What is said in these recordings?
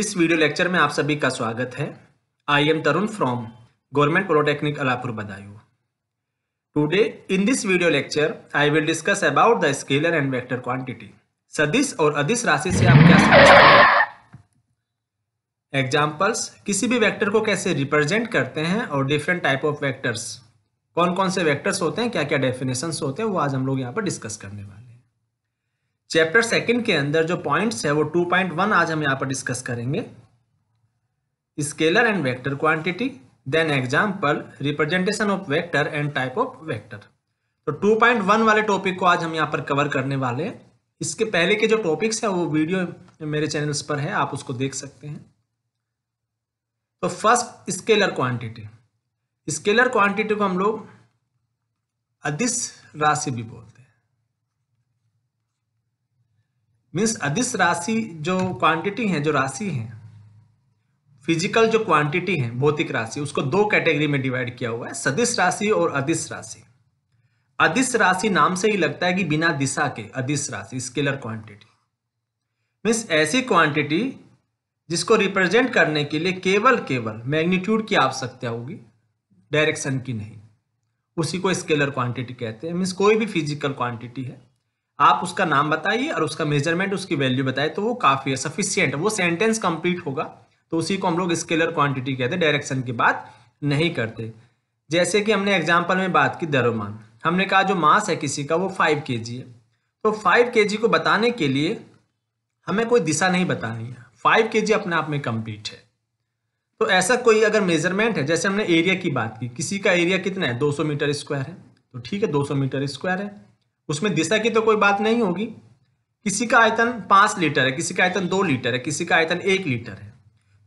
इस video lecture में आप सभी का स्वागत है I am Tarun from government polytechnic Alapur Budaun today in this video lecture I will discuss about the scalar and vector quantity सदिश और अदिश राशि से आप क्या समझते हैं एग्जाम्पल्स किसी भी वेक्टर को कैसे रिप्रेजेंट करते हैं और डिफरेंट टाइप ऑफ वैक्टर्स कौन कौन से वैक्टर्स होते हैं क्या क्या डेफिनेशन होते हैं वो आज हम लोग यहाँ पर डिस्कस करने वाले चैप्टर सेकंड के अंदर जो पॉइंट्स है वो 2.1 आज हम यहाँ पर डिस्कस करेंगे scalar and vector quantity then example representation of vector and type of vector तो 2.1 वाले टॉपिक को आज हम यहाँ पर कवर करने वाले हैं इसके पहले के जो टॉपिक्स है वो वीडियो मेरे चैनल्स पर है आप उसको देख सकते हैं तो first scalar quantity scalar quantity को हम लोग अदिश राशि भी बोलते मीन्स अधिस uh, राशि जो क्वांटिटी है जो राशि है फिजिकल जो क्वांटिटी है भौतिक राशि उसको दो कैटेगरी में डिवाइड किया हुआ है सदिश राशि और अधिस राशि अधिस राशि नाम से ही लगता है कि बिना दिशा के अधिस राशि स्केलर क्वांटिटी मीन्स ऐसी क्वांटिटी जिसको रिप्रेजेंट करने के लिए केवल केवल मैग्नीट्यूड की आवश्यकता होगी डायरेक्शन की नहीं उसी को स्केलर क्वांटिटी कहते हैं मीन्स कोई भी फिजिकल क्वांटिटी है आप उसका नाम बताइए और उसका मेजरमेंट उसकी वैल्यू बताइए तो वो काफ़ी है सफिशियंट वो सेंटेंस कंप्लीट होगा तो उसी को हम लोग स्केलर क्वांटिटी कहते हैं डायरेक्शन की बात नहीं करते जैसे कि हमने एग्जाम्पल में बात की दरोमान हमने कहा जो मास है किसी का वो फाइव के है तो फाइव के को बताने के लिए हमें कोई दिशा नहीं बतानी है फाइव के अपने आप में कम्प्लीट है तो ऐसा कोई अगर मेजरमेंट है जैसे हमने एरिया की बात की किसी का एरिया कितना है 200 मीटर स्क्वायर है तो ठीक है 200 मीटर स्क्वायर है उसमें दिशा की तो कोई बात नहीं होगी किसी का आयतन पाँच लीटर है किसी का आयतन दो लीटर है किसी का आयतन एक लीटर है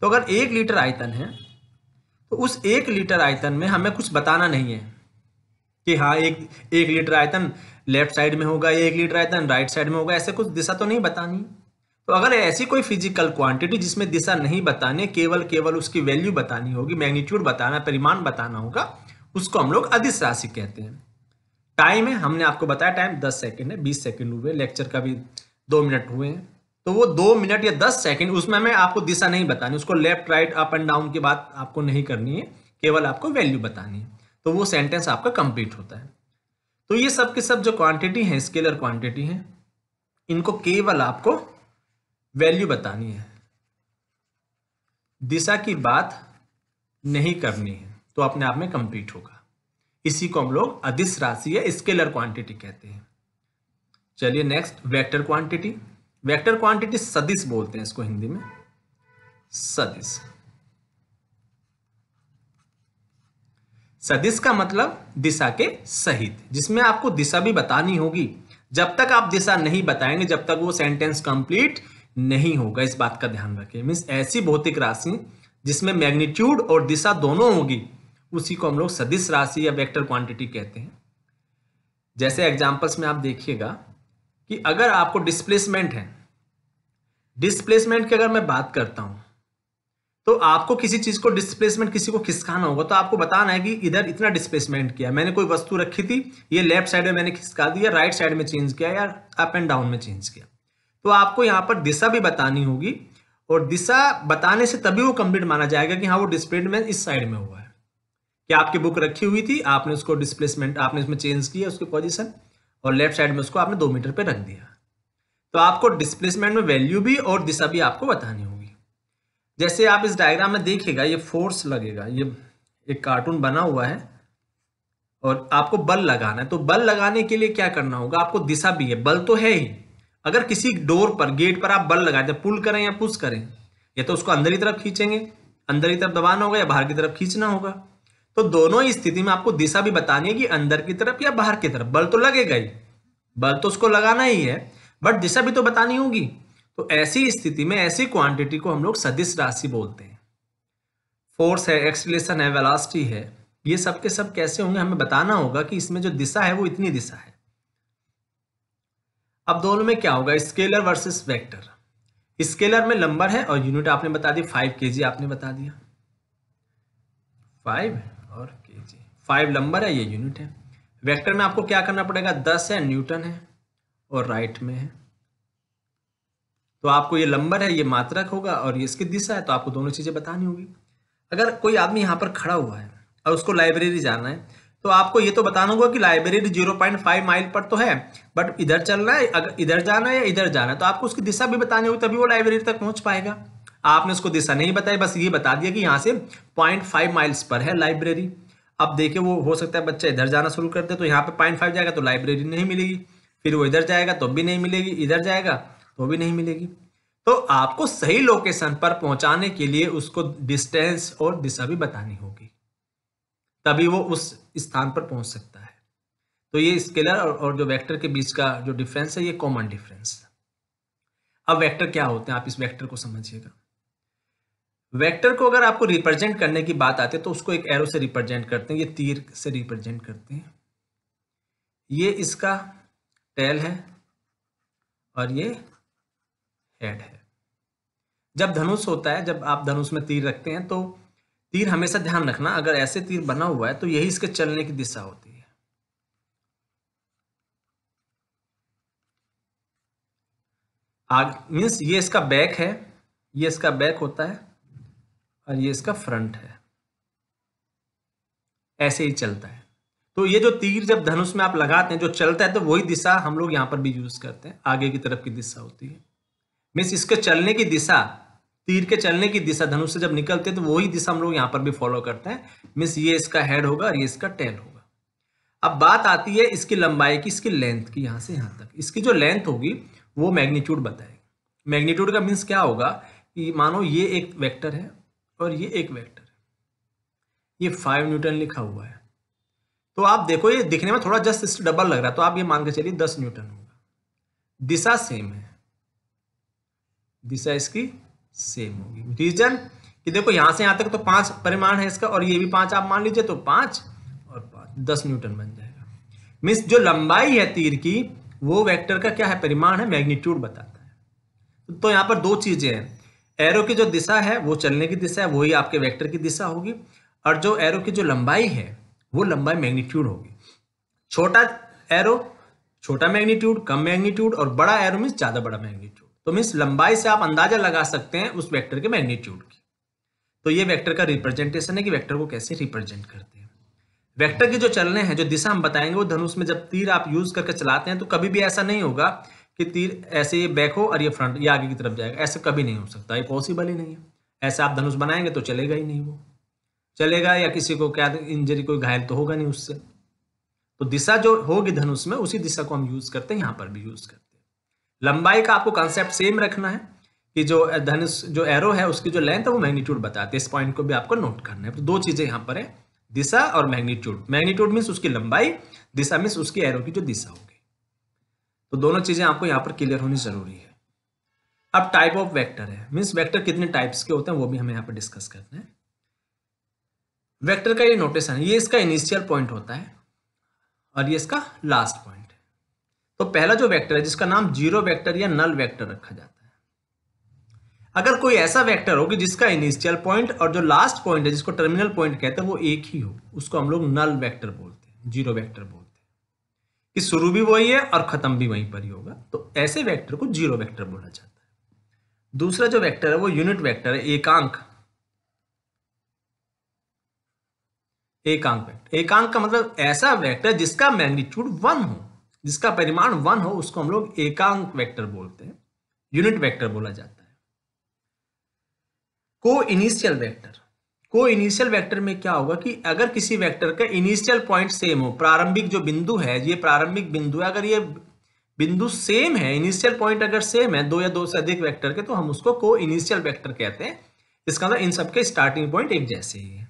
तो अगर एक लीटर आयतन है तो उस एक लीटर आयतन में हमें कुछ बताना नहीं है कि हाँ एक एक लीटर आयतन लेफ्ट साइड में होगा एक लीटर आयतन राइट साइड में होगा ऐसे कुछ दिशा तो नहीं बतानी तो अगर ऐसी कोई फिजिकल क्वांटिटी जिसमें दिशा नहीं बताने केवल केवल उसकी वैल्यू बतानी होगी मैग्नीट्यूड बताना परिमाण बताना होगा उसको हम लोग अधिस राशि कहते हैं टाइम है हमने आपको बताया टाइम दस सेकेंड है बीस सेकेंड हुए लेक्चर का भी दो मिनट हुए हैं तो वो दो मिनट या दस सेकेंड उसमें मैं आपको दिशा नहीं बतानी उसको left right up and down की बात आपको नहीं करनी है केवल आपको वैल्यू बतानी है तो वो सेंटेंस आपका कंप्लीट होता है तो ये सब के सब जो क्वांटिटी हैं स्केलर क्वांटिटी हैं इनको केवल आपको वैल्यू बतानी है दिशा की बात नहीं करनी है तो अपने आप में कंप्लीट होगा इसी को हम लोग अधिस राशि या स्केलर क्वांटिटी कहते हैं चलिए next vector quantity vector quantity सदिश बोलते हैं इसको हिंदी में सदिश सदिश का मतलब दिशा के सहित जिसमें आपको दिशा भी बतानी होगी जब तक आप दिशा नहीं बताएंगे जब तक वो सेंटेंस कंप्लीट नहीं होगा इस बात का ध्यान रखें मीन्स ऐसी भौतिक राशि जिसमें मैग्नीट्यूड और दिशा दोनों होगी उसी को हम लोग सदिश राशि या वेक्टर क्वांटिटी कहते हैं जैसे एग्जाम्पल्स में आप देखिएगा कि अगर आपको डिस्प्लेसमेंट है डिस्प्लेसमेंट की अगर मैं बात करता हूं तो आपको किसी चीज को डिस्प्लेसमेंट किसी को खिसकाना होगा तो आपको बताना है कि इधर इतना डिस्प्लेसमेंट किया मैंने कोई वस्तु रखी थी ये लेफ्ट साइड में मैंने खिसका दिया राइट साइड में चेंज किया या अप एंड डाउन में चेंज किया तो आपको यहाँ पर दिशा भी बतानी होगी और दिशा बताने से तभी वो कंप्लीट माना जाएगा कि हाँ वो डिस्प्लेसमेंट इस साइड में हुआ है कि आपकी बुक रखी हुई थी आपने उसको डिस्प्लेसमेंट आपने इसमें चेंज किया उसकी पोजिशन और लेफ्ट साइड में उसको आपने दो मीटर पर रख दिया तो आपको डिस्प्लेसमेंट में वैल्यू भी और दिशा भी आपको बतानी होगी जैसे आप इस डायग्राम में देखिएगा ये फोर्स लगेगा ये एक कार्टून बना हुआ है और आपको बल लगाना है तो बल लगाने के लिए क्या करना होगा आपको दिशा भी है बल तो है ही अगर किसी डोर पर गेट पर आप बल लगाते पुल करें या पुश करें या तो उसको अंदर की तरफ खींचेंगे अंदर की तरफ दबाना होगा या बाहर की तरफ खींचना होगा तो दोनों ही स्थिति में आपको दिशा भी बतानी है कि अंदर की तरफ या बाहर की तरफ बल तो लगेगा ही बल तो उसको लगाना ही है बट दिशा भी तो बतानी होगी तो ऐसी स्थिति में ऐसी क्वांटिटी को हम लोग सदिश राशि बोलते हैं फोर्स है एक्सलेशन है वेलासिटी है ये सब के सब कैसे होंगे हमें बताना होगा कि इसमें जो दिशा है वो इतनी दिशा है अब दोनों में क्या होगा स्केलर वर्सेस वेक्टर स्केलर में लंबर है और यूनिट आपने बता दी फाइव के आपने बता दिया फाइव और के जी फाइव नंबर है ये यूनिट है वेक्टर में आपको क्या करना पड़ेगा दस है न्यूटन है और राइट में है तो आपको ये लंबर है ये मात्रक होगा और ये इसकी दिशा है तो आपको दोनों चीज़ें बतानी होगी अगर कोई आदमी यहाँ पर खड़ा हुआ है और उसको लाइब्रेरी जाना है तो आपको ये तो बताना होगा कि library zero point five mile पर तो है बट इधर चलना है अगर इधर जाना है या इधर जाना है तो आपको उसकी दिशा भी बतानी होगी तभी वो लाइब्रेरी तक पहुंच पाएगा आपने उसको दिशा नहीं बताई बस ये बता दिया कि यहाँ से पॉइंट फाइव माइल्स पर है लाइब्रेरी अब देखे वो हो सकता है बच्चा इधर जाना शुरू कर दे तो यहाँ पे पॉइंट फाइव जाएगा तो लाइब्रेरी नहीं मिलेगी फिर वो इधर जाएगा तो भी नहीं मिलेगी इधर जाएगा तो भी नहीं मिलेगी तो आपको सही लोकेशन पर पहुंचाने के लिए उसको डिस्टेंस और दिशा भी बतानी होगी तभी वो उस स्थान पर पहुंच सकता है तो ये स्केलर और जो वेक्टर के बीच का जो डिफरेंस है ये कॉमन डिफरेंस अब वेक्टर क्या होते हैं आप इस वेक्टर को समझिएगा वेक्टर को अगर आपको रिप्रेजेंट करने की बात आती है तो उसको एक एरो से रिप्रेजेंट करते हैं ये तीर से रिप्रेजेंट करते हैं ये इसका टेल है और ये हेड है जब धनुष होता है जब आप धनुष में तीर रखते हैं तो तीर हमेशा ध्यान रखना अगर ऐसे तीर बना हुआ है तो यही इसके चलने की दिशा होती है आग मीन्स ये इसका बैक है ये इसका बैक होता है और ये इसका फ्रंट है ऐसे ही चलता है तो ये जो तीर जब धनुष में आप लगाते हैं जो चलता है तो वही दिशा हम लोग यहां पर भी यूज करते हैं आगे की तरफ की दिशा होती है मीन्स इसके चलने की दिशा तीर के चलने की दिशा धनुष से जब निकलते हैं तो वही दिशा हम लोग यहां पर भी फॉलो करते हैं मीन्स ये इसका हेड होगा और ये इसका टेल होगा अब बात आती है इसकी लंबाई की इसकी लेंथ की यहां से यहां तक इसकी जो लेंथ होगी वो मैग्नीट्यूड बताएगी मैग्नीट्यूड का मीन्स क्या होगा कि मानो ये एक वेक्टर है और ये एक वेक्टर ये फाइव न्यूटन लिखा हुआ है तो आप देखो ये दिखने में थोड़ा जस्ट डबल लग रहा है तो आप ये मान के चलिए दस न्यूटन होगा दिशा सेम है दिशा इसकी सेम होगी रीजन कि देखो यहां से यहां तक तो पांच परिमाण है इसका और ये भी पांच आप मान लीजिए तो पांच और पांच दस न्यूटन बन जाएगा मीन्स जो लंबाई है तीर की वो वेक्टर का क्या है परिमाण है मैग्नीट्यूड बताता है तो यहां पर दो चीजें हैं एरो की जो दिशा है वो चलने की दिशा है वही आपके वेक्टर की दिशा होगी और जो एरो की जो लंबाई है वो लंबाई मैग्नीट्यूड होगी छोटा एरो छोटा मैग्नीट्यूड कम मैग्नीट्यूड और बड़ा एरो मीन्स ज्यादा बड़ा मैग्नीट्यूड तो मीन्स लंबाई से आप अंदाजा लगा सकते हैं उस वैक्टर के मैग्नीट्यूड की तो ये वैक्टर का रिप्रेजेंटेशन है कि वैक्टर को कैसे रिप्रेजेंट करते हैं वेक्टर की जो चलने हैं जो दिशा हम बताएंगे वो धनुष में जब तीर आप यूज करके चलाते हैं तो कभी भी ऐसा नहीं होगा कि तीर ऐसे ये बैक हो और ये फ्रंट ये आगे की तरफ जाएगा ऐसे कभी नहीं हो सकता ये पॉसिबल ही नहीं है ऐसे आप धनुष बनाएंगे तो चलेगा ही नहीं वो चलेगा या किसी को क्या इंजरी कोई घायल तो होगा नहीं उससे तो दिशा जो होगी धनुष में उसी दिशा को हम यूज करते हैं यहाँ पर भी यूज करते हैं लंबाई का आपको कॉन्सेप्ट सेम रखना है कि जो धनुष जो एरो है उसकी जो लेंथ है वो मैग्नीट्यूड बताते हैं इस पॉइंट को भी आपको नोट करना है तो दो चीजें यहाँ पर है दिशा और मैग्नीट्यूड मैग्नीट्यूड मीन्स उसकी लंबाई दिशा मीन्स उसकी एरो की जो दिशा होगी तो दोनों चीजें आपको यहाँ पर क्लियर होनी जरूरी है अब टाइप ऑफ वेक्टर है मीन्स वेक्टर कितने टाइप्स के होते हैं वो भी हमें यहाँ पर डिस्कस करना हैं वेक्टर का ये नोटेशन है ये इसका इनिशियल पॉइंट होता है और ये इसका लास्ट पॉइंट है तो पहला जो वेक्टर है जिसका नाम जीरो वेक्टर या नल वेक्टर रखा जाता है अगर कोई ऐसा वेक्टर हो कि जिसका इनिशियल पॉइंट और जो लास्ट पॉइंट है जिसको टर्मिनल पॉइंट कहते हैं वो एक ही हो उसको हम लोग नल वेक्टर बोलते हैं जीरो वेक्टर बोलते कि शुरू भी वही है और खत्म भी वहीं पर ही होगा तो ऐसे वेक्टर को जीरो वेक्टर बोला जाता है दूसरा जो वेक्टर है वो यूनिट वेक्टर है एकांक एकांक वेक्टर एकांक का मतलब ऐसा वेक्टर जिसका मैग्नीट्यूड वन हो जिसका परिमाण वन हो उसको हम लोग एकांक वेक्टर बोलते हैं यूनिट वेक्टर बोला जाता है को इनिशियल वेक्टर को इनिशियल वेक्टर में क्या होगा कि अगर किसी वेक्टर का इनिशियल पॉइंट सेम हो प्रारंभिक जो बिंदु है ये प्रारंभिक बिंदु है अगर ये बिंदु सेम है इनिशियल पॉइंट अगर सेम है दो या दो से अधिक वेक्टर के तो हम उसको को इनिशियल वेक्टर कहते हैं इसका मतलब इन सबके स्टार्टिंग पॉइंट एक जैसे ही है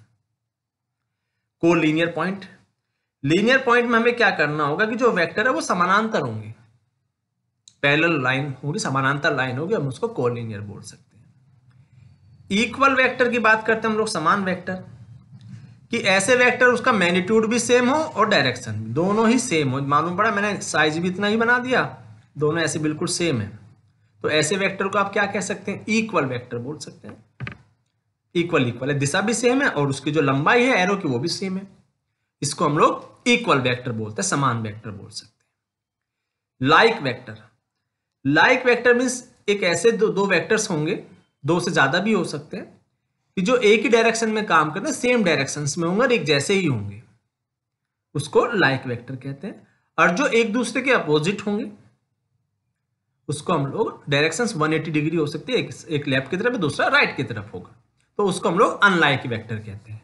को लीनियर पॉइंट लीनियर पॉइंट में हमें क्या करना होगा कि जो वेक्टर है वो समानांतर होंगे पैरेलल लाइन होगी समानांतर लाइन होगी हम उसको कोलिनियर बोल सकते इक्वल वेक्टर की बात करते हैं हम लोग समान वेक्टर कि ऐसे वेक्टर उसका मैग्नीट्यूड भी सेम हो और डायरेक्शन दोनों ही सेम हो मालूम पड़ा मैंने साइज भी इतना ही बना दिया दोनों ऐसे बिल्कुल सेम है तो ऐसे वेक्टर को आप क्या कह सकते हैं इक्वल वेक्टर बोल सकते हैं इक्वल इक्वल है दिशा भी सेम है और उसकी जो लंबाई है एरो की वो भी सेम है इसको हम लोग इक्वल वेक्टर बोलते हैं समान वेक्टर बोल सकते हैं like vector like vector means एक ऐसे दो दो वेक्टर्स होंगे दो से ज़्यादा भी हो सकते हैं कि जो एक ही डायरेक्शन में काम करते हैं सेम डायरेक्शन में होंगे और एक जैसे ही होंगे उसको लाइक वेक्टर कहते हैं और जो एक दूसरे के अपोजिट होंगे उसको हम लोग डायरेक्शन 180 डिग्री हो सकती है एक, एक लेफ्ट की तरफ दूसरा राइट की तरफ होगा तो उसको हम लोग अनलाइक वेक्टर कहते हैं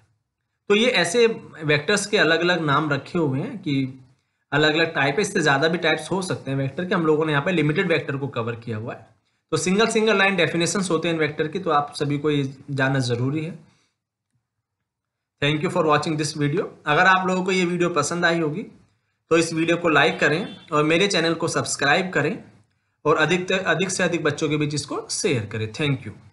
तो ये ऐसे वेक्टर्स के अलग अलग नाम रखे हुए हैं कि अलग अलग टाइप है इससे ज़्यादा भी टाइप्स हो सकते हैं वेक्टर के हम लोगों ने यहाँ पे लिमिटेड वेक्टर को कवर किया हुआ है तो सिंगल सिंगल लाइन डेफिनेशन होते हैं वेक्टर की तो आप सभी को ये जानना जरूरी है thank you for watching this video अगर आप लोगों को ये वीडियो पसंद आई होगी तो इस वीडियो को लाइक करें और मेरे चैनल को सब्सक्राइब करें और अधिक अधिक से अधिक बच्चों के बीच इसको शेयर करें थैंक यू